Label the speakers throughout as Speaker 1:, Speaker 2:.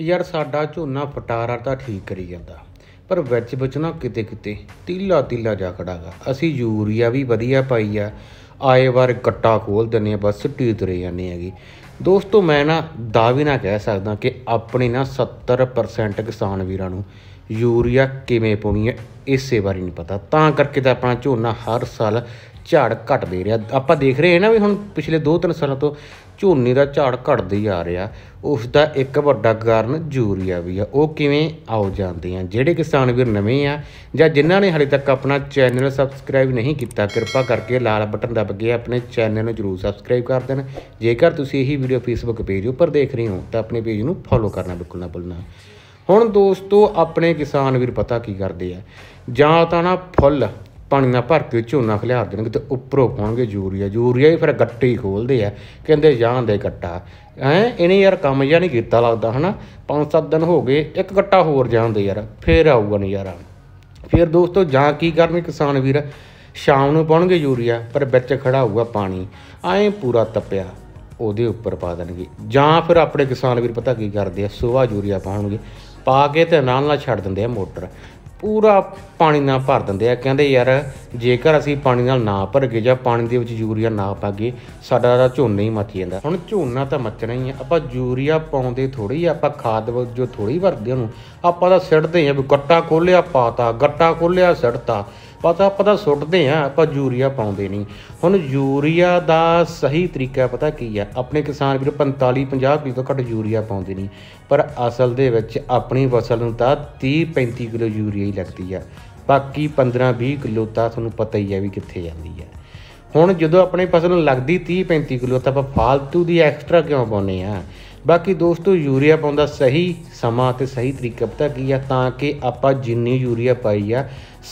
Speaker 1: ਯਾਰ ਸਾਡਾ ਝੋਨਾ ਫਟਾਰਾ ਤਾਂ ਠੀਕ ਕਰੀ ਜਾਂਦਾ ਪਰ ਵਿੱਚ ਬਚਣਾ ਕਿਤੇ ਕਿਤੇ ਤੀਲਾ ਤੀਲਾ ਜਾ ਖੜਾਗਾ ਅਸੀਂ ਯੂਰੀਆ ਵੀ ਵਧੀਆ ਪਾਈ ਆ ਆਏ ਵਾਰ ਕੱਟਾ ਖੋਲ ਦਿੰਨੇ ਆ ਬਸ ਟੀਤ ਤੁਰੇ ਜਾਂਦੇ ਹੈਗੇ ਦੋਸਤੋ ਮੈਂ ਨਾ ਦਾਵੀ ਨਾ ਕਹਿ ਸਕਦਾ ਕਿ ਆਪਣੇ ਨਾ 70% ਕਿਸਾਨ ਵੀਰਾਂ ਨੂੰ ਯੂਰੀਆ ਕਿਵੇਂ ਪਾਉਣੀ ਹੈ ਇਸੇ ਬਾਰੇ ਨਹੀਂ ਪਤਾ ਤਾਂ ਕਰਕੇ ਤਾਂ ਆਪਣਾ ਝੋਨਾ ਹਰ ਸਾਲ ਝਾੜ ਘਟਦੇ ਰਿਹਾ ਆਪਾਂ ਦੇਖ ਰਹੇ ਹਾਂ ਨਾ ਵੀ ਹੁਣ ਪਿਛਲੇ 2-3 ਸਾਲਾਂ ਤੋਂ ਝੋਨੇ ਦਾ ਝਾੜ ਘਟਦੇ ਹੀ ਆ ਰਿਹਾ ਉਸ ਦਾ ਇੱਕ ਵੱਡਾ ਕਾਰਨ ਯੂਰੀਆ ਵੀ ਆ ਉਹ ਕਿਵੇਂ ਆਉ ਜਾਂਦੇ ਆ ਜਿਹੜੇ ਕਿਸਾਨ ਵੀਰ ਨਵੇਂ ਆ ਜਾਂ ਜਿਨ੍ਹਾਂ ਨੇ ਹਲੇ ਤੱਕ ਆਪਣਾ ਚੈਨਲ ਸਬਸਕ੍ਰਾਈਬ ਨਹੀਂ ਕੀਤਾ ਕਿਰਪਾ ਕਰਕੇ ਲਾਲ ਬਟਨ ਦਬ ਕੇ ਆਪਣੇ ਚੈਨਲ ਨੂੰ ਜਰੂਰ ਸਬਸਕ੍ਰਾਈਬ ਕਰ ਦੇਣ ਜੇਕਰ ਤੁਸੀਂ ਇਹ ਵੀਡੀਓ ਫੇਸਬੁੱਕ ਪੇਜ ਉੱਪਰ ਦੇਖ ਰਹੇ ਹੋ ਤਾਂ ਆਪਣੇ ਪੇਜ ਨੂੰ ਫੋਲੋ ਕਰਨਾ ਬਿਲਕੁਲ ਨਾ ਭੁੱਲਣਾ ਹੁਣ ਦੋਸਤੋ ਆਪਣੇ ਕਿਸਾਨ ਵੀਰ ਪਤਾ ਕੀ ਕਰਦੇ ਆ ਜਾਂ ਤਾਂ ਨਾ ਫੁੱਲ ਪਾਣੀ ਨਾਲ ਭਰ ਕੇ ਝੋਨਾ ਖਿਲਾਰ ਦੇਣਗੇ ਤੇ ਉੱਪਰੋਂ ਪਾਉਣਗੇ ਯੂਰੀਆ ਯੂਰੀਆ ਹੀ ਫਿਰ ਗੱਟੇ ਹੀ ਖੋਲਦੇ ਆ ਕਹਿੰਦੇ ਜਾਂ ਦੇ ਗੱਟਾ ਐ ਇਹਨੇ ਯਾਰ ਕੰਮ ਜਾਂ ਨਹੀਂ ਕੀਤਾ ਲੱਗਦਾ ਹਨਾ 5-7 ਦਿਨ ਹੋ ਗਏ ਇੱਕ ਗੱਟਾ ਹੋਰ ਜਾਂਦੇ ਯਾਰ ਫੇਰ ਆਊਗਾ ਨਜ਼ਾਰਾ ਫੇਰ ਦੋਸਤੋ ਜਾਂ ਕੀ ਕਰਨੇ ਕਿਸਾਨ ਵੀਰ ਸ਼ਾਮ ਨੂੰ ਪਾਉਣਗੇ ਯੂਰੀਆ ਪਰ ਵਿੱਚ ਖੜਾ ਹੋਊਗਾ ਪਾਣੀ ਐ ਪੂਰਾ ਤਪਿਆ ਉਹਦੇ ਉੱਪਰ ਪਾ ਦੇਣਗੇ ਜਾਂ ਫਿਰ ਆਪਣੇ ਕਿਸਾਨ ਵੀਰ ਪਤਾ ਕੀ ਕਰਦੇ ਆ ਸਵੇਰ ਯੂਰੀਆ ਪਾਉਣਗੇ ਪਾ ਕੇ ਤੇ ਨਾਲ ਨਾਲ ਛੱਡ ਦਿੰਦੇ ਆ ਮੋਟਰ ਪੂਰਾ ਪਾਣੀ ਨਾਲ ਭਰ ਦਿੰਦੇ ਆ ਕਹਿੰਦੇ ਯਾਰ ਜੇਕਰ ਅਸੀਂ ਪਾਣੀ ਨਾਲ ਨਾ ਭਰਗੇ ਜਾਂ ਪਾਣੀ ਦੇ ਵਿੱਚ ਯੂਰੀਆ ਨਾ ਪਾਗੇ ਸਾਡਾ ਦਾ ਝੋਨਾ ਹੀ ਮੱਚ ਜਾਂਦਾ ਹੁਣ ਝੋਨਾ ਤਾਂ ਮੱਚਣਾ ਹੀ ਆ ਆਪਾਂ ਯੂਰੀਆ ਪਾਉਂਦੇ ਥੋੜੀ ਆ ਆਪਾਂ ਖਾਦ ਜੋ ਥੋੜੀ ਵਰਤਦੇ ਉਹਨੂੰ ਆਪਾਂ ਤਾਂ ਸਿੱਟਦੇ ਆ ਵੀ ਗੱਟਾ ਖੋਲਿਆ ਪਾਤਾ ਗੱਟਾ ਖੋਲਿਆ ਸਿੱਟਤਾ ਪਤਾ ਆਪਾਂ ਤਾਂ ਸੁੱਟਦੇ ਆ ਆਪਾਂ ਯੂਰੀਆ ਪਾਉਂਦੇ ਨਹੀਂ ਹੁਣ ਯੂਰੀਆ ਦਾ ਸਹੀ ਤਰੀਕਾ ਪਤਾ ਕੀ ਆ ਆਪਣੇ ਕਿਸਾਨ ਵੀਰ 45 50 ਕਿਲੋ ਤੋਂ ਘੱਟ ਯੂਰੀਆ ਪਾਉਂਦੇ ਨਹੀਂ ਪਰ ਅਸਲ ਦੇ ਵਿੱਚ ਆਪਣੀ ਫਸਲ ਨੂੰ ਤਾਂ 30 35 ਕਿਲੋ ਯੂਰੀਆ ਹੀ ਲੱਗਦੀ ਆ ਬਾਕੀ 15 20 ਕਿਲੋ ਤਾਂ ਤੁਹਾਨੂੰ ਪਤਾ ਹੀ ਆ ਵੀ ਕਿੱਥੇ ਜਾਂਦੀ ਆ ਹੁਣ ਜਦੋਂ ਆਪਣੀ ਫਸਲ ਨੂੰ ਲੱਗਦੀ 30 35 ਕਿਲੋ ਤਾਂ ਆਪਾਂ ਫਾਲਤੂ ਦੀ ਐਕਸਟਰਾ ਕਿਉਂ ਪਾਉਨੇ ਆ ਬਾਕੀ ਦੋਸਤੋ ਯੂਰੀਆ ਪਾਉਣ ਦਾ ਸਹੀ ਸਮਾਂ ਤੇ ਸਹੀ ਤਰੀਕਾ ਪਤਾ ਕੀ ਆ ਤਾਂ ਕਿ ਆਪਾਂ ਜਿੰਨੀ ਯੂਰੀਆ ਪਾਈ ਆ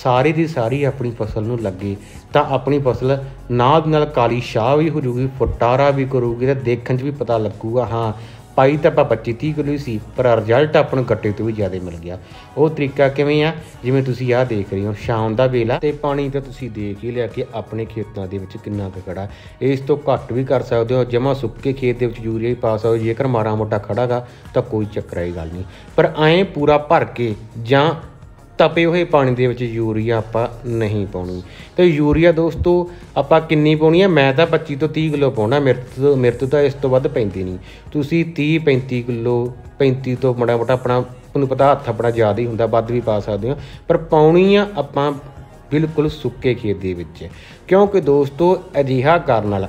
Speaker 1: ਸਾਰੀ ਦੀ ਸਾਰੀ ਆਪਣੀ ਫਸਲ ਨੂੰ ਲੱਗੇ ਤਾਂ ਆਪਣੀ ਫਸਲ ਨਾਲ ਨਾਲ ਕਾਲੀ ਸ਼ਾਹ ਵੀ ਹੋ ਜੂਗੀ ਫੁੱਟਾਰਾ ਵੀ ਕਰੂਗੀ ਤੇ ਦੇਖਣ 'ਚ ਵੀ ਪਤਾ ਲੱਗੂਗਾ ਹਾਂ ਪਾਈ ਤਾਂ ਆਪਾਂ 25 30 ਕਿਲੋ ਸੀ ਪਰ ਰਿਜ਼ਲਟ ਆਪਾਂ ਨੂੰ ਘੱਟੇ ਤੋਂ ਵੀ ਜ਼ਿਆਦਾ ਮਿਲ ਗਿਆ ਉਹ ਤਰੀਕਾ ਕਿਵੇਂ ਆ ਜਿਵੇਂ ਤੁਸੀਂ ਆਹ ਦੇਖ ਰਹੇ ਹੋ ਸ਼ਾਮ ਦਾ ਵੇਲਾ ਤੇ ਪਾਣੀ ਤਾਂ ਤੁਸੀਂ ਦੇਖ ਹੀ ਲਿਆ ਕਿ ਆਪਣੇ ਖੇਤਾਂ ਦੇ ਵਿੱਚ ਕਿੰਨਾ ਕੁ ਖੜਾ ਇਸ ਤੋਂ ਘੱਟ ਵੀ ਕਰ ਸਕਦੇ ਹੋ ਜਮਾ ਸੁੱਕੇ ਖੇਤ ਦੇ ਵਿੱਚ ਯੂਰੀਆ ਹੀ ਪਾ ਸਕਦੇ ਜੇਕਰ ਮਾਰਾ ਮੋਟਾ ਖੜਾਗਾ ਤਾਂ ਕੋਈ ਚੱਕਰ ਆਈ ਗੱਲ ਨਹੀਂ ਪਰ ਐਂ ਪੂਰਾ ਭਰ ਕੇ ਜਾਂ ਤਪੇ ਹੋਏ ਪਾਣੀ ਦੇ ਵਿੱਚ ਯੂਰੀਆ ਆਪਾਂ ਨਹੀਂ ਪਾਉਣੀ ਤੇ ਯੂਰੀਆ ਦੋਸਤੋ ਆਪਾਂ ਕਿੰਨੀ ਪਾਉਣੀ ਹੈ ਮੈਂ ਤਾਂ 25 ਤੋਂ 30 ਕਿਲੋ ਪਾਉਣਾ ਮਿਰਤ ਮਿਰਤ ਤਾਂ ਇਸ ਤੋਂ ਵੱਧ ਪੈਂਦੀ ਨਹੀਂ ਤੁਸੀਂ 30 35 ਕਿਲੋ 35 ਤੋਂ ਮੜਾ ਮੋਟਾ ਆਪਣਾ ਤੁਹਾਨੂੰ ਪਤਾ ਹੱਥ ਆਪਣਾ ਜ਼ਿਆਦਾ ਹੀ ਹੁੰਦਾ ਵੱਧ ਵੀ ਪਾ ਸਕਦੇ ਹਾਂ ਪਰ ਪਾਉਣੀ ਆ ਆਪਾਂ ਬਿਲਕੁਲ ਸੁੱਕੇ ਖੇਤ ਦੇ ਵਿੱਚ ਕਿਉਂਕਿ ਦੋਸਤੋ ਅਜੀਹਾ ਕਰਨ ਨਾਲ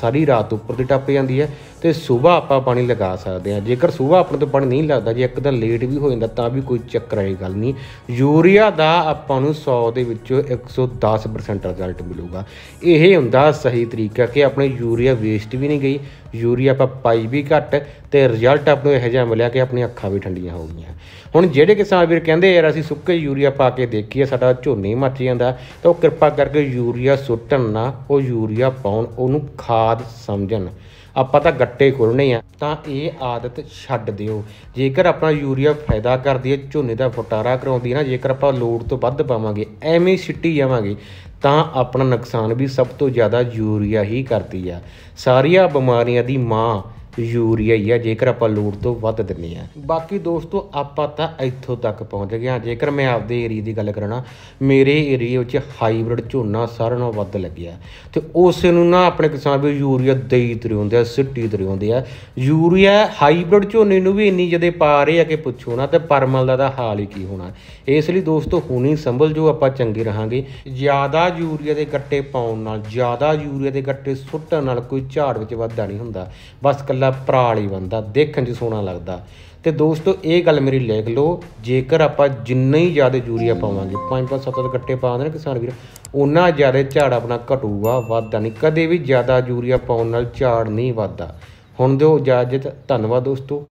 Speaker 1: ਸਾਰੀ ਰਾਤ ਉੱਪਰ ਦੀ ਟੱਪ ਜਾਂਦੀ ਹੈ ਤੇ ਸਵੇਰ ਆਪਾਂ ਪਾਣੀ ਲਗਾ ਸਕਦੇ ਹਾਂ ਜੇਕਰ ਸਵੇਰ ਆਪਣੇ ਤੋਂ ਪਾਣੀ ਨਹੀਂ ਲੱਗਦਾ ਜੇ ਇੱਕ ਦਿਨ ਲੇਟ ਵੀ ਹੋ ਜਾਂਦਾ ਤਾਂ ਵੀ ਕੋਈ ਚੱਕਰ ਵਾਲੀ ਗੱਲ ਨਹੀਂ ਯੂਰੀਆ ਦਾ ਆਪਾਂ ਨੂੰ 100 ਦੇ ਵਿੱਚੋਂ 110% ਰਿਜ਼ਲਟ ਮਿਲੂਗਾ ਇਹ ਹੁੰਦਾ ਸਹੀ ਤਰੀਕਾ ਕਿ ਆਪਣੇ ਯੂਰੀਆ ਵੇਸਟ ਵੀ ਨਹੀਂ ਗਈ ਯੂਰੀਆ ਆਪਾਂ ਪਾਈ ਵੀ ਘੱਟ ਤੇ ਰਿਜ਼ਲਟ ਆਪ ਨੂੰ ਇਹੋ ਜਿਹਾ ਮਿਲਿਆ ਕਿ ਆਪਣੀਆਂ ਅੱਖਾਂ ਵੀ ਠੰਡੀਆਂ ਹੋ ਗਈਆਂ ਹੁਣ ਜਿਹੜੇ ਕਿਸਾਨ ਵੀਰ ਕਹਿੰਦੇ ਯਾਰ ਅਸੀਂ ਸੁੱਕੇ ਯੂਰੀਆ ਪਾ ਕੇ ਦੇਖੀਏ ਸਾਡਾ ਝੋਨੇ ਮੱਚ ਜਾਂਦਾ ਤਾਂ ਉਹ ਕਿਰਪਾ ਕਰਕੇ ਯੂਰੀਆ ਸੁੱਟਣ ਨਾ ਉਹ ਯੂਰੀਆ ਪਾਉਣ ਉਹਨੂੰ ਖਾਦ ਸਮਝਣ ਆਪਾਂ ਤਾਂ ਗੱਟੇ ਖੋਲਣੇ ਆ ਤਾਂ ਇਹ ਆਦਤ ਛੱਡ ਦਿਓ ਜੇਕਰ ਆਪਣਾ ਯੂਰੀਆ ਫਾਇਦਾ ਕਰਦੀ ਹੈ ਝੋਨੇ ਦਾ ਫਟਾਰਾ ਕਰਾਉਂਦੀ ਹੈ ਨਾ ਜੇਕਰ ਆਪਾਂ ਲੋਡ ਤੋਂ ਵੱਧ ਪਾਵਾਂਗੇ ਐਵੇਂ ਸਿੱਟੀ ਜਾਵਾਂਗੇ ਤਾਂ ਆਪਣਾ ਨੁਕਸਾਨ ਵੀ ਸਭ ਤੋਂ ਜ਼ਿਆਦਾ ਯੂਰੀਆ ਹੀ ਕਰਦੀ ਆ ਸਾਰੀਆਂ ਬਿਮਾਰੀਆਂ ਦੀ ਮਾਂ ਯੂਰੀਆ ਹੀ ਆ ਜੇਕਰ ਆਪਾਂ ਲੋੜ ਤੋਂ ਵੱਧ ਦਿੰਨੇ ਆ ਬਾਕੀ ਦੋਸਤੋ ਆਪਾਂ ਤਾਂ ਇੱਥੋਂ ਤੱਕ ਪਹੁੰਚ ਗਏ ਆ ਜੇਕਰ ਮੈਂ ਆਪਦੇ ਏਰੀਆ ਦੀ ਗੱਲ ਕਰਾਂ ਮੇਰੇ ਏਰੀਆ ਵਿੱਚ ਹਾਈਬ੍ਰਿਡ ਝੋਨਾ ਸਾਰਿਆਂ ਨਾਲੋਂ ਵੱਧ ਲੱਗਿਆ ਤੇ ਉਸ ਨੂੰ ਨਾ ਆਪਣੇ ਕਿਸਾਨ ਵੀ ਯੂਰੀਆ ਦੇਈ ਤਰੇ ਹੁੰਦੇ ਆ ਸਿੱਟੀ ਤਰੇ ਹੁੰਦੇ ਆ ਯੂਰੀਆ ਹਾਈਬ੍ਰਿਡ ਝੋਨੇ ਨੂੰ ਵੀ ਇੰਨੀ ਜਦੇ ਪਾ ਰਹੇ ਆ ਕਿ ਪੁੱਛੋ ਨਾ ਤੇ ਪਰਮਲ ਦਾ ਤਾਂ ਹਾਲ ਹੀ ਕੀ ਹੋਣਾ ਇਸ ਲਈ ਦੋਸਤੋ ਹੁਣੀ ਸੰਭਲ ਜੋ ਆਪਾਂ ਚੰਗੇ ਰਹਾਂਗੇ ਜ਼ਿਆਦਾ ਯੂਰੀਆ ਦੇ ਗੱਟੇ ਪਾਉਣ ਨਾਲ ਜ਼ਿਆਦਾ ਯੂਰੀਆ ਦੇ ਗੱਟੇ ਸੁੱਟਣ ਨਾਲ ਕੋਈ ਝਾੜ ਵਿੱਚ ਵਾਧਾ ਨਹੀਂ ਹੁੰਦਾ ਬਸ ਕੱਲਾ ਪਤਲਾ ਭਰਾਲੀ ਬੰਦਾ ਦੇਖਣ 'ਚ ਸੋਹਣਾ ਲੱਗਦਾ ਤੇ ਦੋਸਤੋ ਇਹ ਗੱਲ ਮੇਰੀ ਲਿਖ ਲਓ ਜੇਕਰ ਆਪਾਂ ਜਿੰਨਾ ਹੀ ਜ਼ਿਆਦਾ ਯੂਰੀਆ ਪਾਵਾਂਗੇ 5-5-7-7 ਗੱਟੇ ਪਾ ਦੇਣ ਕਿਸਾਨ ਵੀਰ ਉਹਨਾਂ ਜ਼ਿਆਦਾ ਝਾੜ ਆਪਣਾ ਘਟੂਗਾ ਵਾਧਾ ਨਹੀਂ ਕਦੇ ਵੀ ਜ਼ਿਆਦਾ ਯੂਰੀਆ ਪਾਉਣ ਨਾਲ ਝਾੜ ਨਹੀਂ ਵੱਧਦਾ ਹੁਣ ਦਿਓ ਇਜਾਜ਼ਤ ਧੰਨਵਾਦ ਦੋਸਤੋ